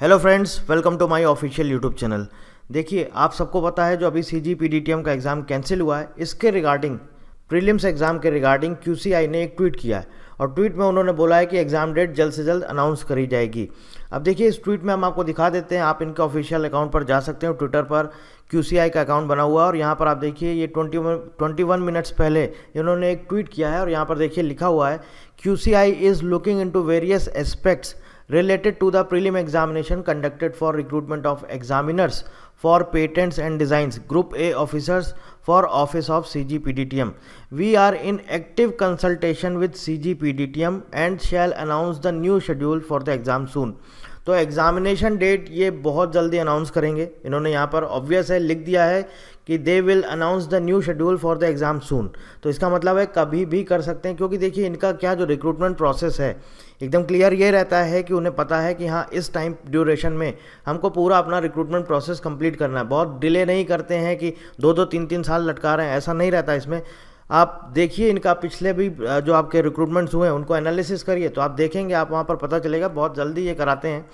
hello friends welcome to my official YouTube channel देखिए आप सबको पता है जो अभी C G P D T M का एग्ज़ाम कैंसिल हुआ है इसके रिगार्डिंग प्रीलिम्स एग्ज़ाम के रिगार्डिंग क्यू सी आई ने एक ट्वीट किया है और ट्वीट में उन्होंने बोला है कि एग्ज़ाम डेट जल्द से जल्द अनाउंस करी जाएगी अब देखिए इस ट्वीट में हम आपको दिखा देते हैं आप इनके ऑफिशियल अकाउंट पर जा सकते हो ट्विटर पर क्यू सी आई का अकाउंट बना हुआ है और यहाँ पर आप देखिए ये ट्वेंटी ट्वेंटी वन मिनट्स पहले इन्होंने एक ट्वीट किया है और यहाँ पर देखिए लिखा हुआ है Q C I is looking into various aspects related to the prelim examination conducted for recruitment of examiners for patents and designs group a officers for office of C G P D T M we are in active consultation with C G P D T M and shall announce the new schedule for the exam soon तो examination date ये बहुत जल्दी announce करेंगे इन्होंने यहाँ पर obvious है लिख दिया है कि they will announce the new schedule for the exam soon तो इसका मतलब है कभी भी कर सकते हैं क्योंकि देखिए इनका क्या जो रिक्रूटमेंट प्रोसेस है एकदम क्लियर ये रहता है कि उन्हें पता है कि हाँ इस टाइम ड्यूरेशन में हमको पूरा अपना रिक्रूटमेंट प्रोसेस कंप्लीट करना है बहुत डिले नहीं करते हैं कि दो दो तीन तीन साल साल लटका रहे हैं ऐसा नहीं रहता इसमें आप देखिए इनका पिछले भी जो आपके रिक्रूटमेंट्स हुए हैं उनको एनालिसिस करिए तो आप देखेंगे आप वहाँ पर पता चलेगा बहुत जल्दी ये कराते हैं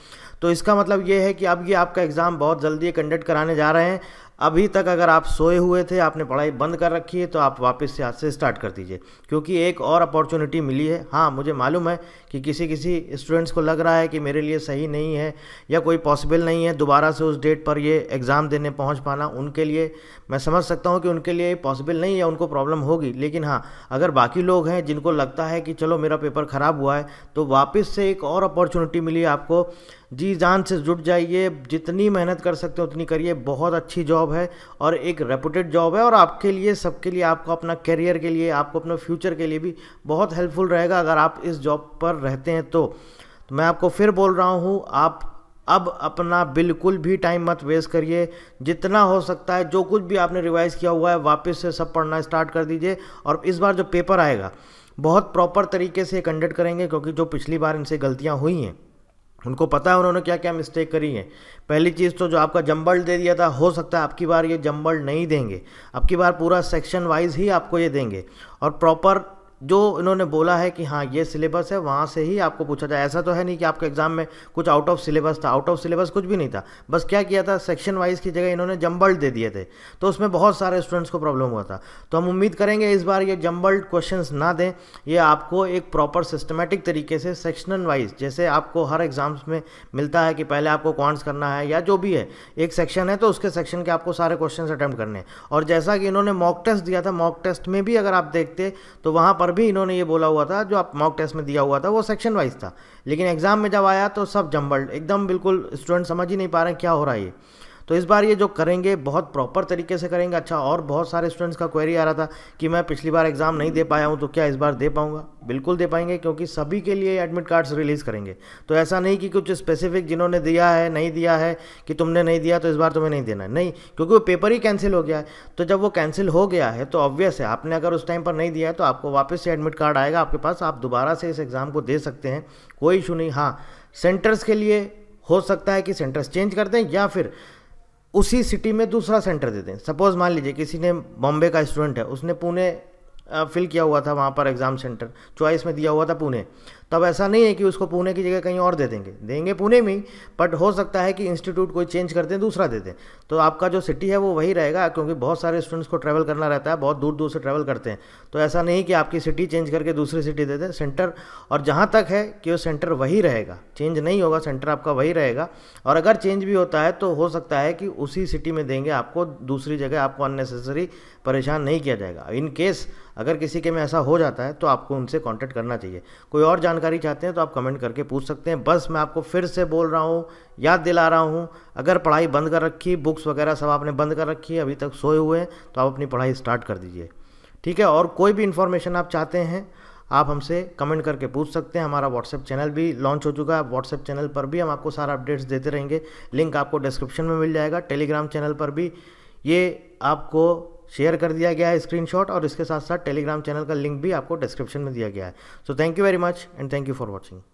तो इसका मतलब ये है कि अब ये आपका एग्ज़ाम बहुत जल्दी कंडक्ट कराने जा रहे हैं अभी तक अगर आप सोए हुए थे आपने पढ़ाई बंद कर रखी है तो आप वापस से आज से स्टार्ट कर दीजिए क्योंकि एक और अपॉर्चुनिटी मिली है हाँ मुझे मालूम है कि किसी किसी स्टूडेंट्स को लग रहा है कि मेरे लिए सही नहीं है या कोई पॉसिबल नहीं है दोबारा से उस डेट पर ये एग्ज़ाम देने पहुँच पाना उनके लिए मैं समझ सकता हूँ कि उनके लिए पॉसिबल नहीं है उनको प्रॉब्लम होगी लेकिन हाँ अगर बाकी लोग हैं जिनको लगता है कि चलो मेरा पेपर ख़राब हुआ है तो वापस से एक और अपॉर्चुनिटी मिली आपको जी जान से जुट जाइए जितनी मेहनत कर सकते हो उतनी करिए बहुत अच्छी जॉब है और एक रेपुटेड जॉब है और आपके लिए सबके लिए आपको अपना करियर के लिए आपको अपने फ्यूचर के लिए भी बहुत हेल्पफुल रहेगा अगर आप इस जॉब पर रहते हैं तो, तो मैं आपको फिर बोल रहा हूँ आप अब अपना बिल्कुल भी टाइम मत वेस्ट करिए जितना हो सकता है जो कुछ भी आपने रिवाइज़ किया हुआ है वापस से सब पढ़ना स्टार्ट कर दीजिए और इस बार जो पेपर आएगा बहुत प्रॉपर तरीके से कंडक्ट करेंगे क्योंकि जो पिछली बार इनसे गलतियाँ हुई हैं उनको पता है उन्होंने क्या क्या मिस्टेक करी है पहली चीज़ तो जो आपका जम्बल दे दिया था हो सकता है आपकी बार ये जम्बल नहीं देंगे आपकी बार पूरा सेक्शन वाइज ही आपको ये देंगे और प्रॉपर जो इन्होंने बोला है कि हाँ ये सिलेबस है वहाँ से ही आपको पूछा जाए ऐसा तो है नहीं कि आपके एग्ज़ाम में कुछ आउट ऑफ सिलेबस था आउट ऑफ सिलेबस कुछ भी नहीं था बस क्या किया था सेक्शन वाइज की जगह इन्होंने जम्बल्ड दे दिए थे तो उसमें बहुत सारे स्टूडेंट्स को प्रॉब्लम हुआ था तो हम उम्मीद करेंगे इस बार ये जम्बल्ड क्वेश्चन ना दें ये आपको एक प्रॉपर सिस्टमेटिक तरीके से सेक्शनल वाइज जैसे आपको हर एग्ज़ाम्स में मिलता है कि पहले आपको कॉन्ट्स करना है या जो भी है एक सेक्शन है तो उसके सेक्शन के आपको सारे क्वेश्चन अटैम्प्ट करने और जैसा कि इन्होंने मॉक टेस्ट दिया था मॉक टेस्ट में भी अगर आप देखते तो वहाँ पर भी इन्होंने ये बोला हुआ था जो आप मॉक टेस्ट में दिया हुआ था वो सेक्शन वाइज था लेकिन एग्ज़ाम में जब आया तो सब जम्बल्ड एकदम बिल्कुल स्टूडेंट समझ ही नहीं पा रहे क्या हो रहा है ये तो इस बार ये जो करेंगे बहुत प्रॉपर तरीके से करेंगे अच्छा और बहुत सारे स्टूडेंट्स का क्वेरी आ रहा था कि मैं पिछली बार एग्ज़ाम नहीं दे पाया हूँ तो क्या इस बार दे पाऊँगा बिल्कुल दे पाएंगे क्योंकि सभी के लिए एडमिट कार्ड्स रिलीज़ करेंगे तो ऐसा नहीं कि कुछ स्पेसिफिक जिन्होंने दिया है नहीं दिया है कि तुमने नहीं दिया तो इस बार तुम्हें नहीं देना है नहीं क्योंकि वो पेपर ही कैंसिल हो गया है तो जब वो कैंसिल हो गया है तो ऑब्वियस है आपने अगर उस टाइम पर नहीं दिया है तो आपको वापस से एडमिट कार्ड आएगा आपके पास आप दोबारा से इस एग्ज़ाम को दे सकते हैं कोई इशू नहीं हाँ सेंटर्स के लिए हो सकता है कि सेंटर्स चेंज कर दें या फिर उसी सिटी में दूसरा सेंटर दे दें सपोज़ मान लीजिए किसी ने बॉम्बे का स्टूडेंट है उसने पुणे फिल किया हुआ था वहाँ पर एग्ज़ाम सेंटर चॉइस में दिया हुआ था पुणे तब ऐसा नहीं है कि उसको पुणे की जगह कहीं और दे देंगे देंगे पुणे में ही बट हो सकता है कि इंस्टीट्यूट कोई चेंज कर दें दूसरा दे दें तो आपका जो सिटी है वो वही रहेगा क्योंकि बहुत सारे स्टूडेंट्स को ट्रैवल करना रहता है बहुत दूर दूर से ट्रैवल करते हैं तो ऐसा नहीं कि आपकी सिटी चेंज करके दूसरी सिटी दे दें सेंटर और जहाँ तक है कि वो सेंटर वही रहेगा चेंज नहीं होगा सेंटर आपका वही रहेगा और अगर चेंज भी होता है तो हो सकता है कि उसी सिटी में देंगे आपको दूसरी जगह आपको अननेसेसरी परेशान नहीं किया जाएगा इन केस अगर किसी के में ऐसा हो जाता है तो आपको उनसे कांटेक्ट करना चाहिए कोई और जानकारी चाहते हैं तो आप कमेंट करके पूछ सकते हैं बस मैं आपको फिर से बोल रहा हूँ याद दिला रहा हूँ अगर पढ़ाई बंद कर रखी बुक्स वगैरह सब आपने बंद कर रखी है अभी तक सोए हुए हैं तो आप अपनी पढ़ाई स्टार्ट कर दीजिए ठीक है और कोई भी इन्फॉर्मेशन आप चाहते हैं आप हमसे कमेंट करके पूछ सकते हैं हमारा व्हाट्सएप चैनल भी लॉन्च हो चुका है व्हाट्सएप चैनल पर भी हम आपको सारा अपडेट्स देते रहेंगे लिंक आपको डिस्क्रिप्शन में मिल जाएगा टेलीग्राम चैनल पर भी ये आपको शेयर कर दिया गया है स्क्रीनशॉट और इसके साथ साथ टेलीग्राम चैनल का लिंक भी आपको डिस्क्रिप्शन में दिया गया है so thank you very much and thank you for watching